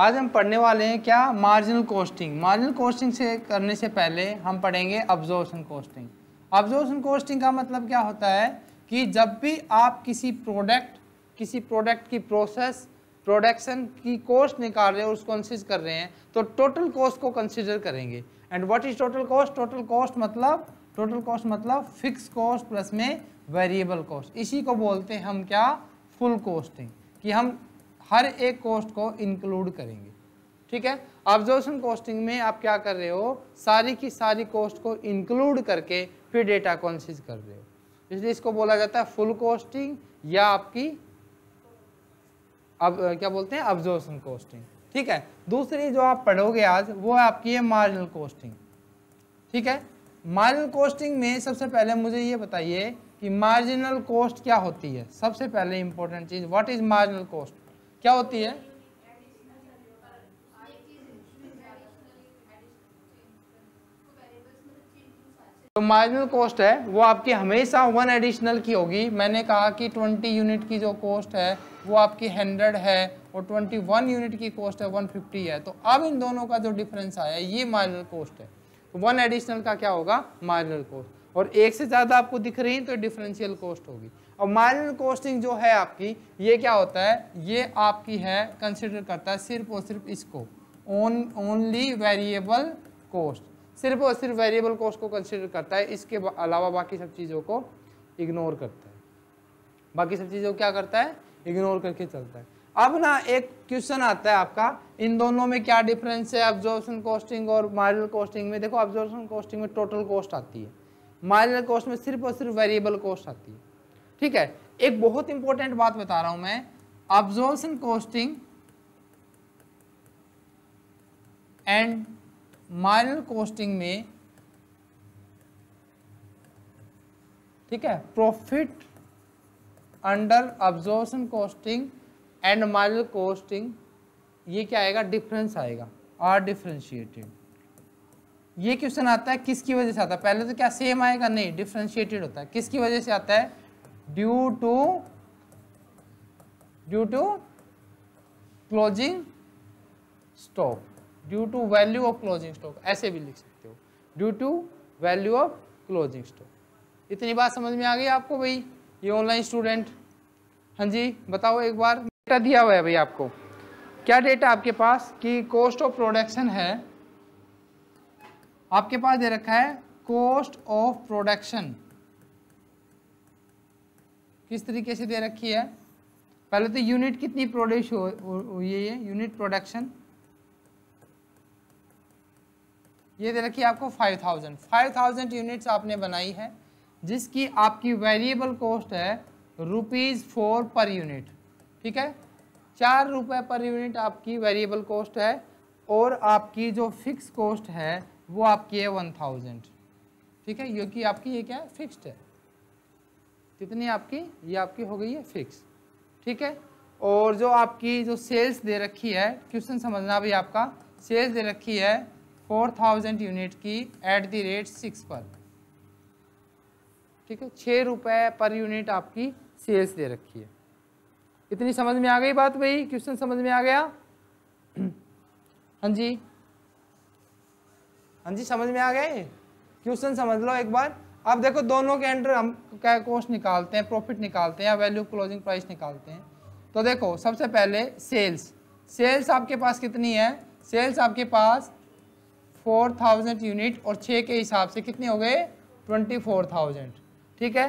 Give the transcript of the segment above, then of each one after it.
आज हम पढ़ने वाले हैं क्या मार्जिनल कॉस्टिंग मार्जिनल कॉस्टिंग से करने से पहले हम पढ़ेंगे अब्जॉर्बन कॉस्टिंग अब्जॉर्बन कॉस्टिंग का मतलब क्या होता है कि जब भी आप किसी प्रोडक्ट किसी प्रोडक्ट की प्रोसेस प्रोडक्शन की कॉस्ट निकाल रहे हैं उसको कंसिडर कर रहे हैं तो टोटल कॉस्ट को कंसिडर करेंगे and what is total cost total cost मतलब टोटल कॉस्ट मतलब फिक्स कॉस्ट प्लस में वेरिएबल कॉस्ट इसी को बोलते हैं हम क्या फुल कॉस्टिंग कि हम हर एक कॉस्ट को इंक्लूड करेंगे ठीक है ऑब्जर्वेशन कॉस्टिंग में आप क्या कर रहे हो सारी की सारी कॉस्ट को इंक्लूड करके फिर डेटा कॉन्सिज कर रहे हो इसलिए इसको बोला जाता है फुल कॉस्टिंग या आपकी अब क्या बोलते हैं ऑब्जर्वेशन कॉस्टिंग ठीक है दूसरी जो आप पढ़ोगे आज वो है आपकी है मार्जिनल कॉस्टिंग ठीक है मार्जिनल कॉस्टिंग में सबसे पहले मुझे ये बताइए कि मार्जिनल कॉस्ट क्या होती है सबसे पहले इंपॉर्टेंट चीज़ व्हाट इज़ मार्जिनल कॉस्ट क्या होती है तो मार्जिनल कॉस्ट है वो आपकी हमेशा वन एडिशनल की होगी मैंने कहा कि 20 यूनिट की जो कॉस्ट है वो आपकी 100 है और 21 यूनिट की कॉस्ट है 150 है तो अब इन दोनों का जो डिफरेंस आया ये मार्जिनल कॉस्ट है तो वन एडिशनल का क्या होगा मार्जिनल कॉस्ट और एक से ज़्यादा आपको दिख रही है तो डिफरेंशियल कॉस्ट होगी और मार्जिनल कॉस्टिंग जो है आपकी ये क्या होता है ये आपकी है कंसिडर करता है सिर्फ और सिर्फ इसको ओन ओनली वेरिएबल कॉस्ट सिर्फ और सिर्फ वेरिएबल कॉस्ट को कंसिडर करता है इसके अलावा बाकी सब चीज़ों को इग्नोर करता है बाकी सब चीज़ों को क्या करता है इग्नोर करके चलता है अब ना एक क्वेश्चन आता है आपका इन दोनों में क्या डिफरेंस है ऑब्जॉर्बेशन कॉस्टिंग और मार्जिनल कॉस्टिंग में देखो ऑब्जॉर्बेशन कॉस्टिंग में टोटल कॉस्ट आती है मार्जिनल कॉस्ट में सिर्फ और सिर्फ वेरिएबल कॉस्ट आती है ठीक है एक बहुत इंपॉर्टेंट बात बता रहा हूं मैं ऑब्जॉर्वेशन कॉस्टिंग एंड माइनल कॉस्टिंग में ठीक है profit under absorption costing and माइनल कॉस्टिंग ये क्या आएगा डिफरेंस आएगा आर डिफ्रेंशिएटेड ये क्वेश्चन आता है किसकी वजह से आता है पहले तो क्या सेम आएगा नहीं डिफ्रेंशिएटेड होता है किसकी वजह से आता है due to due to closing stock due to value of closing stock ऐसे भी लिख सकते हो due to value of closing stock इतनी बात समझ में आ गई आपको भाई ये ऑनलाइन स्टूडेंट हाँ जी बताओ एक बार डेटा दिया हुआ है भाई आपको क्या डेटा आपके पास कि कॉस्ट ऑफ प्रोडक्शन है आपके पास दे रखा है कॉस्ट ऑफ प्रोडक्शन किस तरीके से दे रखी है पहले तो यूनिट कितनी प्रोड्यूस हो, ये है यूनिट प्रोडक्शन ये दे रखी है आपको 5000 5000 यूनिट्स आपने बनाई है जिसकी आपकी वेरिएबल कॉस्ट है रुपीज़ फोर पर यूनिट ठीक है चार रुपये पर यूनिट आपकी वेरिएबल कॉस्ट है और आपकी जो फिक्स कॉस्ट है वो आपकी है वन थाउजेंड ठीक है क्योंकि आपकी ये क्या है फिक्स्ड है कितनी आपकी ये आपकी हो गई है फिक्स ठीक है और जो आपकी जो सेल्स दे रखी है क्वेश्चन समझना भी आपका सेल्स दे रखी है फोर थाउजेंड यूनिट की at the rate six per ठीक है छः रुपये पर यूनिट आपकी सेल्स दे रखी है इतनी समझ में आ गई बात भाई क्वेश्चन समझ में आ गया हाँ जी हाँ जी समझ में आ गए क्वेश्चन समझ लो एक बार अब देखो दोनों के अंडर हम क्या कॉस्ट निकालते हैं प्रॉफिट निकालते हैं या वैल्यू क्लोजिंग प्राइस निकालते हैं तो देखो सबसे पहले सेल्स सेल्स आपके पास कितनी है सेल्स आपके पास फोर थाउजेंड यूनिट और छः के हिसाब से कितने हो गए ट्वेंटी फोर थाउजेंड ठीक है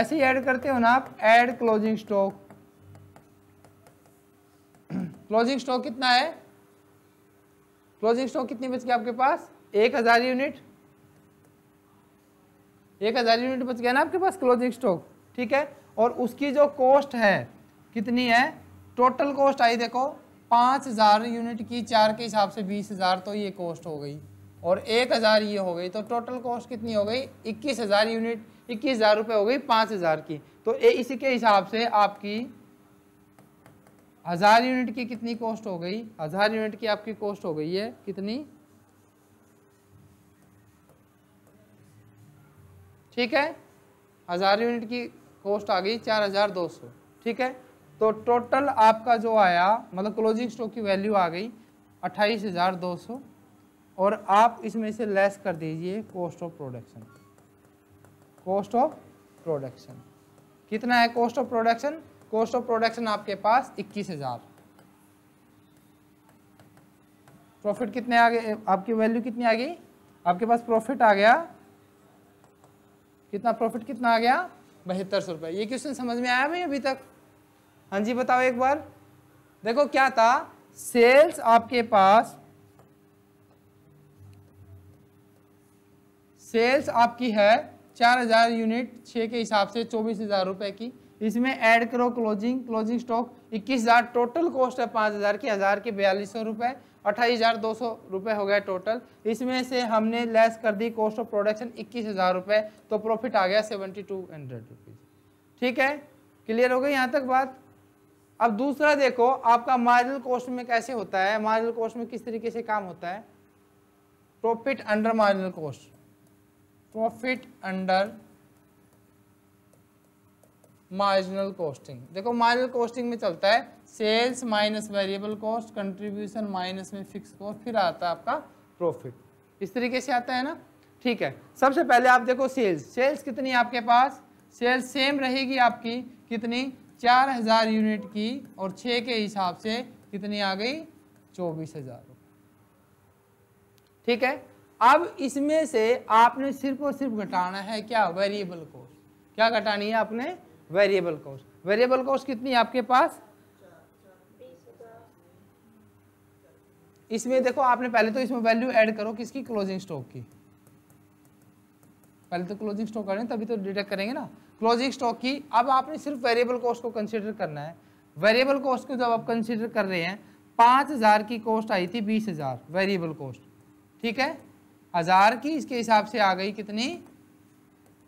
ऐसे ही ऐड करते हो ना आप add closing stock closing stock कितना है क्लोजिंग स्टॉक कितनी बच गई आपके पास एक हज़ार यूनिट एक हज़ार यूनिट बच गया ना आपके पास क्लोजिंग स्टॉक ठीक है और उसकी जो कॉस्ट है कितनी है टोटल कॉस्ट आई देखो पाँच हज़ार यूनिट की चार के हिसाब से बीस हज़ार तो ये कॉस्ट हो गई और एक हज़ार ये हो गई तो टोटल कॉस्ट कितनी हो गई इक्कीस हज़ार यूनिट इक्कीस हज़ार रुपये हो गई पाँच हज़ार की तो ए, इसी के हिसाब से आपकी हज़ार यूनिट की कितनी कॉस्ट हो गई हज़ार यूनिट की आपकी कॉस्ट हो गई है कितनी ठीक है हज़ार यूनिट की कॉस्ट आ गई चार हज़ार दो सौ ठीक है तो टोटल आपका जो आया मतलब क्लोजिंग स्टॉक की वैल्यू आ गई अट्ठाईस हज़ार दो सौ और आप इसमें से लेस कर दीजिए cost of production cost of production कितना है cost of production cost of production आपके पास इक्कीस हज़ार प्रॉफिट कितने आ गए आपकी वैल्यू कितनी आ गई आपके पास प्रॉफिट आ गया कितना प्रॉफिट कितना आ गया बहत्तर सौ रुपये ये क्वेश्चन समझ में आया भाई अभी तक हाँ जी बताओ एक बार देखो क्या था सेल्स आपके पास सेल्स आपकी है चार हजार यूनिट छः के हिसाब से चौबीस हजार रुपये की इसमें ऐड करो क्लोजिंग क्लोजिंग स्टॉक इक्कीस हजार टोटल कॉस्ट है पाँच हजार की हजार के बयालीस सौ रुपये अट्ठाईस हज़ार दो सौ रुपये हो गया टोटल इसमें से हमने लेस कर दी कॉस्ट ऑफ प्रोडक्शन इक्कीस हज़ार रुपये तो प्रॉफिट आ गया सेवेंटी टू हंड्रेड रुपीज़ ठीक है क्लियर हो गई यहाँ तक बात अब दूसरा देखो आपका मार्जिनल कॉस्ट में कैसे होता है मार्जिनल कॉस्ट में किस तरीके से काम होता है profit under marginal cost profit under marginal costing देखो मार्जिनल कॉस्टिंग में चलता है sales minus variable cost contribution minus में फिक्स कॉस्ट फिर आता है आपका प्रॉफिट इस तरीके से आता है ना ठीक है सबसे पहले आप देखो सेल्स सेल्स कितनी आपके पास सेल्स सेम रहेगी आपकी कितनी चार हज़ार यूनिट की और छः के हिसाब से कितनी आ गई चौबीस हज़ार ठीक है अब इसमें से आपने सिर्फ और सिर्फ घटाना है क्या वेरिएबल कॉस्ट क्या घटानी है आपने वेरिएबल कॉस्ट वेरिएबल कॉस्ट कितनी आपके पास इसमें देखो आपने पहले तो इसमें वैल्यू ऐड करो किसकी क्लोजिंग स्टॉक की पहले तो क्लोजिंग स्टॉक करें तभी तो डिटेक्ट करेंगे ना क्लोजिंग स्टॉक की अब आपने सिर्फ वेरिएबल कॉस्ट को कंसिडर करना है वेरिएबल कॉस्ट को जब आप कंसिडर कर रहे हैं पाँच हज़ार की कॉस्ट आई थी बीस हज़ार वेरिएबल कॉस्ट ठीक है हज़ार की इसके हिसाब से आ गई कितनी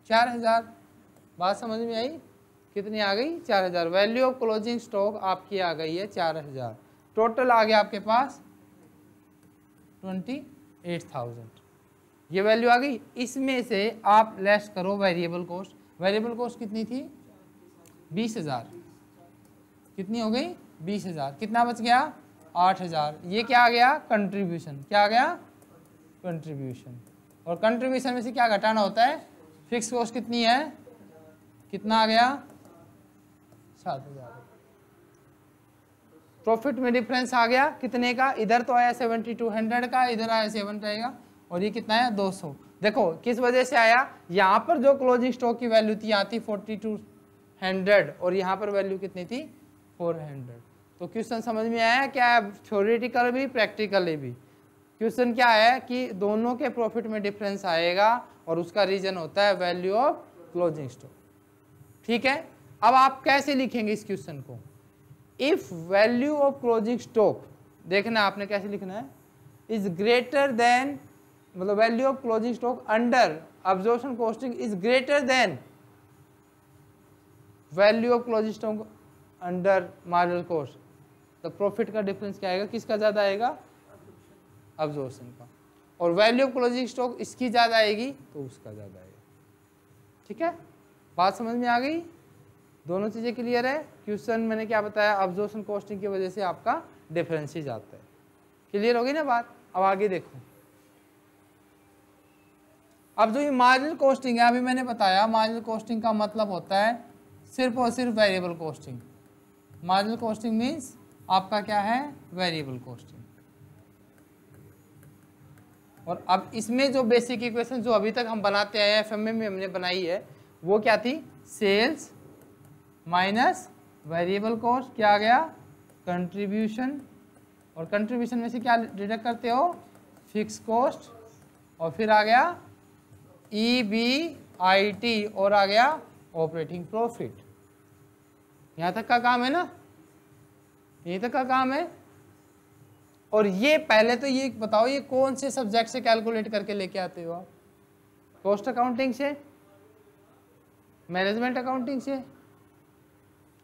चार हज़ार बात समझ में आई कितनी आ गई चार हज़ार वैल्यू ऑफ क्लोजिंग स्टॉक आपकी आ गई है चार हज़ार टोटल आ गया आपके पास ट्वेंटी एट थाउजेंड ये वैल्यू आ गई इसमें से आप लेस करो वेरिएबल कॉस्ट वेरिएबल कॉस्ट कितनी थी बीस हज़ार कितनी हो गई बीस हज़ार कितना बच गया आठ हज़ार ये क्या आ गया कंट्रीब्यूशन क्या आ गया कंट्रीब्यूशन और कंट्रीब्यूशन में से क्या घटाना होता है फिक्स कॉस्ट कितनी है कितना आ गया सात हज़ार प्रॉफिट में डिफरेंस आ गया कितने का इधर तो आया सेवेंटी टू हंड्रेड का इधर आया सेवन रहेगा और ये कितना है दो सौ देखो किस वजह से आया यहाँ पर जो क्लोजिंग स्टॉक की वैल्यू थी यहाँ थी फोर्टी टू हंड्रेड और यहाँ पर वैल्यू कितनी थी फोर हंड्रेड तो क्वेश्चन समझ में आया क्या है थ्योरेटिकल भी प्रैक्टिकली भी क्वेश्चन क्या है कि दोनों के प्रॉफिट में डिफरेंस आएगा और उसका रीजन होता है वैल्यू ऑफ क्लोजिंग स्टॉक ठीक है अब आप कैसे लिखेंगे इस क्वेश्चन को if value of closing stock देखना आपने कैसे लिखना है इज ग्रेटर देन मतलब value of closing stock under absorption costing is greater than value of closing stock under marginal cost तो प्रॉफिट का डिफरेंस क्या आएगा किसका ज़्यादा आएगा ऑब्जॉर्शन का और वैल्यू ऑफ क्लोजिंग स्टॉक इसकी ज़्यादा आएगी तो उसका ज़्यादा आएगा ठीक है बात समझ में आ गई दोनों चीज़ें क्लियर है क्वेश्चन मैंने क्या बताया ऑब्जॉर्शन कॉस्टिंग की वजह से आपका ही जाता है क्लियर होगी ना बात अब आगे देखो अब जो ये मार्जिनल कॉस्टिंग है अभी मैंने बताया मार्जिनल कॉस्टिंग का मतलब होता है सिर्फ और सिर्फ variable costing marginal costing means आपका क्या है वेरिएबल कॉस्टिंग और अब इसमें जो बेसिक इक्वेशन जो अभी तक हम बनाते आए एफ में हमने बनाई है वो क्या थी सेल्स माइनस वेरिएबल कॉस्ट क्या आ गया कंट्रीब्यूशन और कंट्रीब्यूशन में से क्या डिडक्ट करते हो फिक्स कॉस्ट और फिर आ गया ई बी आई टी और आ गया ऑपरेटिंग प्रॉफिट यहाँ तक का काम है ना यहीं तक का काम है और ये पहले तो ये बताओ ये कौन से सब्जेक्ट से कैलकुलेट करके लेके आते हो आप कॉस्ट अकाउंटिंग से मैनेजमेंट अकाउंटिंग से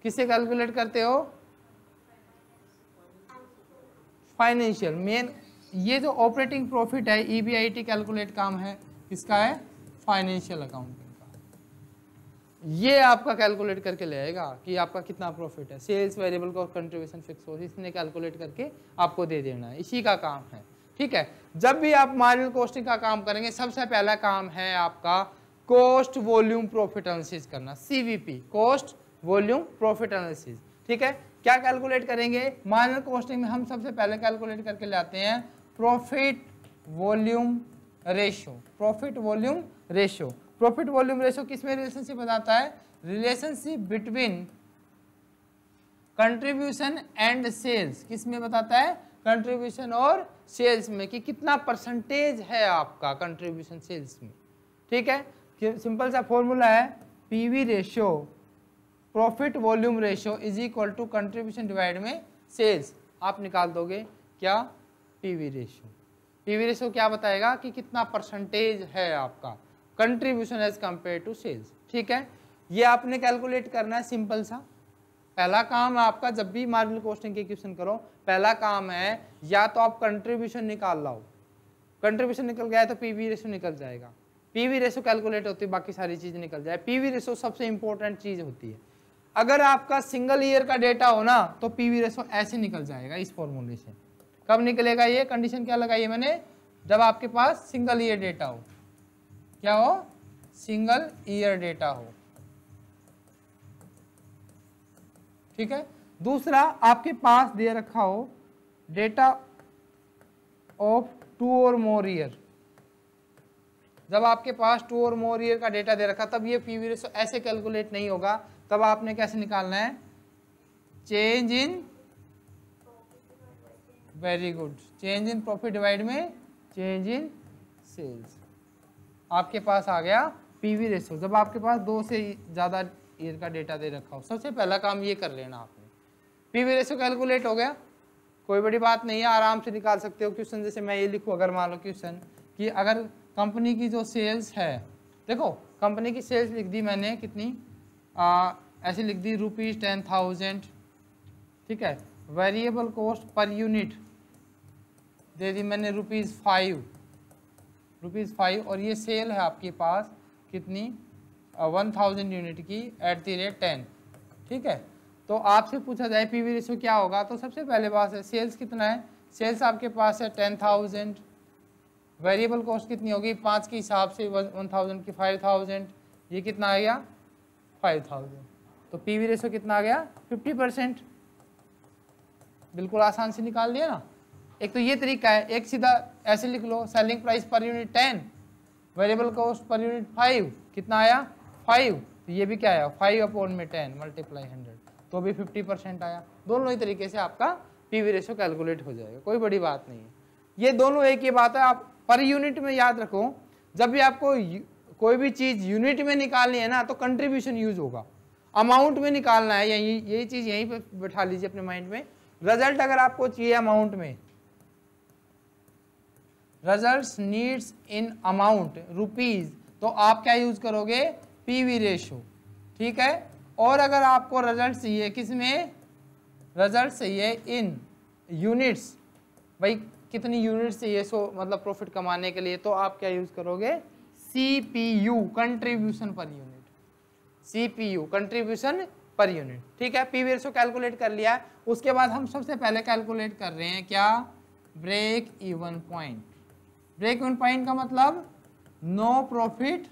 किसे कैलकुलेट करते हो फाइनेंशियल मेन ये जो ऑपरेटिंग प्रॉफिट है E B I T calculate काम है किसका है फाइनेंशियल अकाउंटिंग का ये आपका कैलकुलेट करके ले आएगा कि आपका कितना प्रॉफिट है सेल्स वेरिएबल का कंट्रीब्यूशन फिक्स हो इसने कैलकुलेट करके आपको दे देना है इसी का काम है ठीक है जब भी आप मार्जिनल कॉस्टिंग का काम करेंगे सबसे पहला काम है आपका कॉस्ट वॉल्यूम प्रॉफिट एनालिसिस करना CVP cost volume profit analysis ठीक है क्या कैलकुलेट करेंगे मार्जिनल कॉस्टिंग में हम सबसे पहले कैलकुलेट करके लाते हैं profit volume ratio profit volume ratio profit volume ratio किस में रिलेशनशिप बताता है relationship between contribution and sales किस में बताता है कंट्रीब्यूशन और सेल्स में कि कितना परसेंटेज है आपका कंट्रीब्यूशन सेल्स में ठीक है सिंपल सा फॉर्मूला है PV ratio profit volume ratio is equal to contribution divide में सेल्स आप निकाल दोगे क्या पीवी रेशियो पीवी रेशियो क्या बताएगा कि कितना परसेंटेज है आपका contribution as compare to sales ठीक है ये आपने कैलकुलेट करना है सिंपल सा पहला काम आपका जब भी मार्बल क्वेश्चन के क्वेश्चन करो पहला काम है या तो आप कंट्रीब्यूशन निकाल लाओ कंट्रीब्यूशन निकल गया तो पीवी रेशो निकल जाएगा पीवी रेशो कैलकुलेट होती है बाकी सारी चीज़ निकल जाए पीवी रेशो सबसे इंपॉर्टेंट चीज़ होती है अगर आपका सिंगल ईयर का डेटा हो ना तो पी वी रेशो ऐसे निकल जाएगा इस फॉर्मूले से कब निकलेगा ये कंडीशन क्या लगाई है मैंने जब आपके पास सिंगल ईयर डेटा हो क्या हो सिंगल ईयर डेटा हो ठीक है दूसरा आपके पास दे रखा हो डेटा ऑफ टू और मोर ईयर जब आपके पास टू और मोर ईयर का डेटा दे रखा तब ये पी वी रेशो ऐसे कैलकुलेट नहीं होगा तब आपने कैसे निकालना है change in very good change in profit divide में चेंज इन सेल्स आपके पास आ गया पीवी रेशो जब आपके पास दो से ज़्यादा ईयर का डेटा दे रखा हो सबसे पहला काम ये कर लेना आपने पीवी रेशो कैलकुलेट हो गया कोई बड़ी बात नहीं है आराम से निकाल सकते हो क्वेश्चन जैसे मैं ये लिखूँ अगर मान लो क्वेश्चन कि अगर कंपनी की जो सेल्स है देखो कंपनी की सेल्स लिख दी मैंने कितनी आ, ऐसे लिख दी रुपीज़ टेन थाउजेंड ठीक है वेरिएबल कॉस्ट पर यूनिट दे दी मैंने रुपीज़ फाइव रुपीज़ फाइव और ये सेल है आपके पास कितनी वन थाउजेंड यूनिट की एट दी रेट टेन ठीक है तो आपसे पूछा जाए पी वी रेशो क्या होगा तो सबसे पहले बात है सेल्स कितना है सेल्स आपके पास है टेन थाउजेंड वेरिएबल कॉस्ट कितनी होगी पाँच के हिसाब से वन थाउजेंड की फाइव थाउजेंड ये कितना आ गया फाइव थाउजेंड तो पी वी रेशो कितना आ गया फिफ्टी परसेंट बिल्कुल आसान से निकाल दिया ना एक तो ये तरीका है एक सीधा ऐसे लिख लो selling price per unit ten variable cost per unit five कितना आया फाइव तो ये भी क्या आया फाइव अपॉन में टेन मल्टीप्लाई हंड्रेड तो भी फिफ्टी परसेंट आया दोनों ही तरीके से आपका पी वी रेशो कैलकुलेट हो जाएगा कोई बड़ी बात नहीं है ये दोनों एक ही बात है आप पर यूनिट में याद रखो जब भी आपको कोई भी चीज़ यूनिट में निकालनी है ना तो कंट्रीब्यूशन यूज होगा अमाउंट में निकालना है यही यही चीज़ यहीं पर बैठा लीजिए अपने माइंड में रिजल्ट अगर आपको चाहिए अमाउंट में result needs in amount rupees तो आप क्या यूज करोगे पीवी रेशो ठीक है और अगर आपको रिजल्ट चाहिए किस में रिजल्ट चाहिए इन यूनिट्स भाई कितनी यूनिट्स चाहिए सो मतलब प्रॉफिट कमाने के लिए तो आप क्या यूज करोगे CPU contribution per unit CPU contribution per unit ठीक है पी रेशो कैलकुलेट कर लिया उसके बाद हम सबसे पहले कैलकुलेट कर रहे हैं क्या break even point break even point का मतलब no profit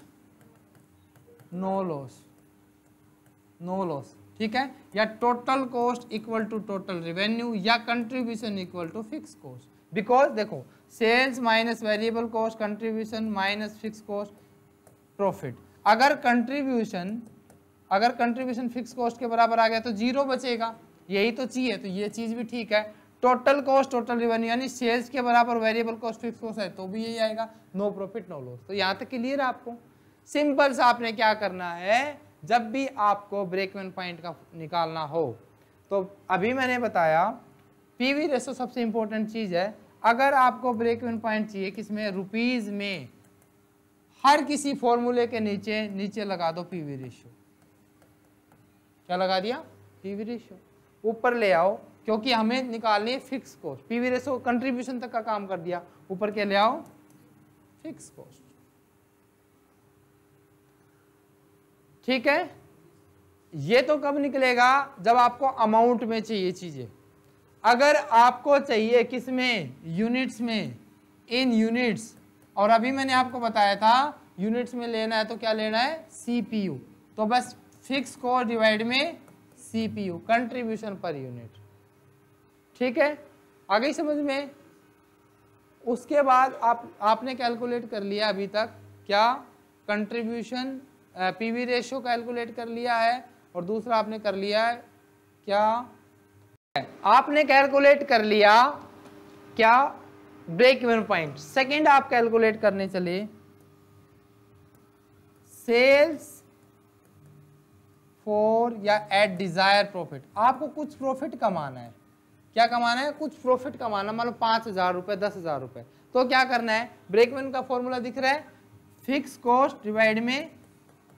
no loss no loss ठीक है या total cost equal to total revenue या contribution equal to fix cost because देखो sales minus variable cost contribution minus fix cost profit अगर contribution अगर contribution fix cost के बराबर आ गया तो जीरो बचेगा यही तो चाहिए तो ये चीज़ भी ठीक है टोटल कॉस्ट टोटल रिवेन्यू यानी सेल्स के बराबर वेरिएबल कॉस्ट फिक्स कॉस्ट है तो भी यही आएगा नो प्रॉफिट नो लॉस तो यहाँ तक क्लियर है आपको सिंपल सा आपने क्या करना है जब भी आपको ब्रेक वन पॉइंट का निकालना हो तो अभी मैंने बताया पीवी रेशो सबसे इंपॉर्टेंट चीज़ है अगर आपको ब्रेक इवन पॉइंट चाहिए किसमें रुपीज़ में हर किसी फॉर्मूले के नीचे नीचे लगा दो पी वी रेशो क्या लगा दिया पी वी रेशो ऊपर ले आओ क्योंकि हमें निकालनी है fix cost P V ratio contribution तक का काम कर दिया ऊपर क्या ले आओ फिक्स कॉस्ट ठीक है ये तो कब निकलेगा जब आपको अमाउंट में चाहिए चीज़ें अगर आपको चाहिए किस में यूनिट्स में इन यूनिट्स और अभी मैंने आपको बताया था यूनिट्स में लेना है तो क्या लेना है सी तो बस फिक्स को डिवाइड में यू कंट्रीब्यूशन पर यूनिट ठीक है आगे समझ में उसके बाद आप आपने कैलकुलेट कर लिया अभी तक क्या कंट्रीब्यूशन पीवी रेशो कैलकुलेट कर लिया है और दूसरा आपने कर लिया है क्या आपने कैलकुलेट कर लिया क्या ब्रेक इवन पॉइंट सेकंड आप कैलकुलेट करने चले सेल्स फॉर या एट डिजायर प्रॉफिट आपको कुछ प्रॉफिट कमाना है क्या कमाना है कुछ प्रॉफिट कमाना मान लो हज़ार रुपए दस हज़ार रुपए तो क्या करना है ब्रेक इवन का फॉर्मूला दिख रहा है फिक्स कॉस्ट डिवाइड में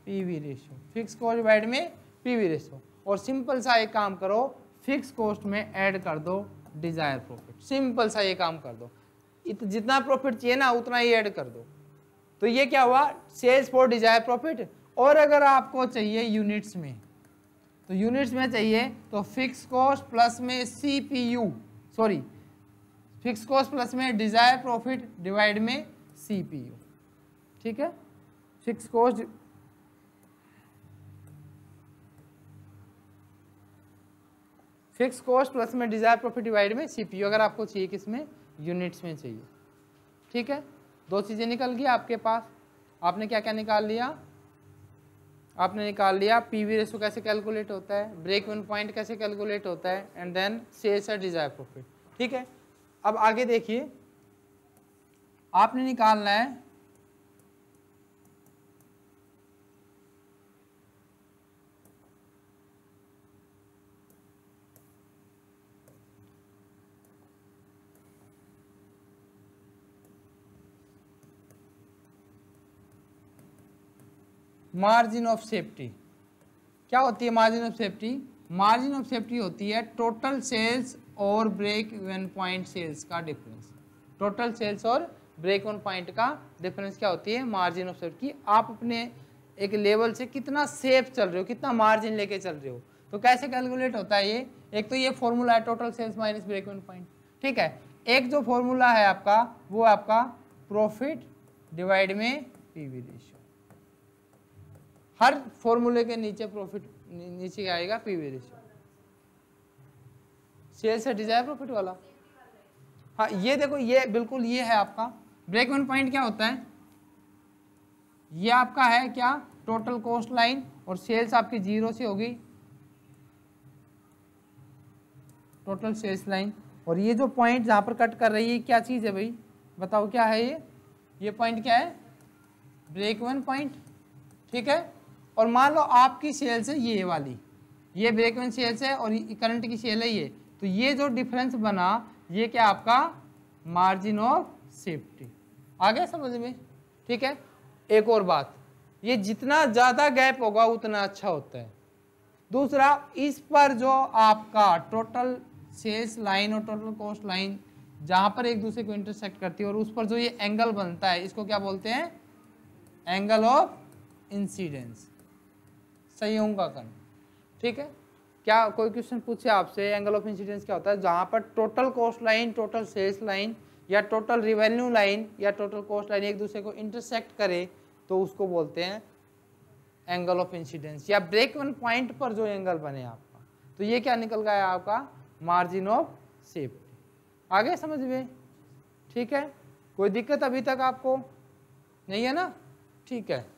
PV ratio fix cost divide में पीवी रेशियो और सिंपल सा एक काम करो फिक्स कॉस्ट में ऐड कर दो डिज़ायर प्रॉफिट सिंपल सा ये काम कर दो इत, जितना प्रॉफिट चाहिए ना उतना ही ऐड कर दो तो ये क्या हुआ सेल्स फॉर डिज़ायर प्रॉफिट और अगर आपको चाहिए यूनिट्स में तो यूनिट्स में चाहिए तो फिक्स कॉस्ट प्लस में C P U sorry fix cost plus में डिज़ायर प्रॉफिट डिवाइड में सी पी यू ठीक है fix cost fix cost plus में डिजायर प्रॉफिट डिवाइड में सी अगर आपको चाहिए किसमें यूनिट्स में चाहिए ठीक है दो चीज़ें निकल गई आपके पास आपने क्या क्या निकाल लिया आपने निकाल लिया पी वी रेसो कैसे कैलकुलेट होता है ब्रेक वन पॉइंट कैसे कैलकुलेट होता है एंड देन सेल्स और डिजायर प्रॉफिट ठीक है अब आगे देखिए आपने निकालना है मार्जिन ऑफ सेफ्टी क्या होती है margin of safety margin of safety होती है टोटल सेल्स और ब्रेक वन पॉइंट सेल्स का डिफरेंस टोटल सेल्स और ब्रेक वन पॉइंट का डिफरेंस क्या होती है मार्जिन ऑफ सेफ्टी आप अपने एक लेवल से कितना सेफ चल रहे हो कितना मार्जिन लेके चल रहे हो तो कैसे कैलकुलेट होता है ये एक तो ये फॉर्मूला है total sales minus break even point ठीक है एक जो फॉर्मूला है आपका वो आपका प्रॉफिट डिवाइड में पी वी रेशियो हर फॉर्मूले के नीचे प्रॉफिट नीचे आएगा पीवी रेशियो सेल्स है डिजायर प्रॉफिट वाला हाँ ये देखो ये बिल्कुल ये है आपका ब्रेक इवन पॉइंट क्या होता है ये आपका है क्या टोटल कॉस्ट लाइन और सेल्स आपकी जीरो से होगी टोटल सेल्स लाइन और ये जो पॉइंट जहाँ पर कट कर रही है क्या चीज़ है भाई बताओ क्या है ये ये पॉइंट क्या है ब्रेक वन पॉइंट ठीक है और मान लो आपकी सेल्स है ये वाली ये ब्रेक सेल्स है और करंट की सेल है ये तो ये जो डिफरेंस बना ये क्या आपका मार्जिन ऑफ सेफ्टी आ गया समझ में ठीक है एक और बात ये जितना ज़्यादा गैप होगा उतना अच्छा होता है दूसरा इस पर जो आपका टोटल सेल्स लाइन और टोटल कॉस्ट लाइन जहाँ पर एक दूसरे को इंटरसेक्ट करती है और उस पर जो ये एंगल बनता है इसको क्या बोलते हैं एंगल ऑफ इंसिडेंस संयोग का कण ठीक है क्या कोई क्वेश्चन पूछे आपसे एंगल ऑफ इंसिडेंस क्या होता है जहाँ पर total cost line total sales line या टोटल रिवेन्यू लाइन या टोटल कॉस्ट लाइन एक दूसरे को इंटरसेक्ट करे तो उसको बोलते हैं एंगल ऑफ इंसिडेंस या ब्रेक वन पॉइंट पर जो एंगल बने आपका तो ये क्या निकल गया है आपका मार्जिन ऑफ सेफ्टी आगे समझ में ठीक है कोई दिक्कत अभी तक आपको नहीं है ना ठीक है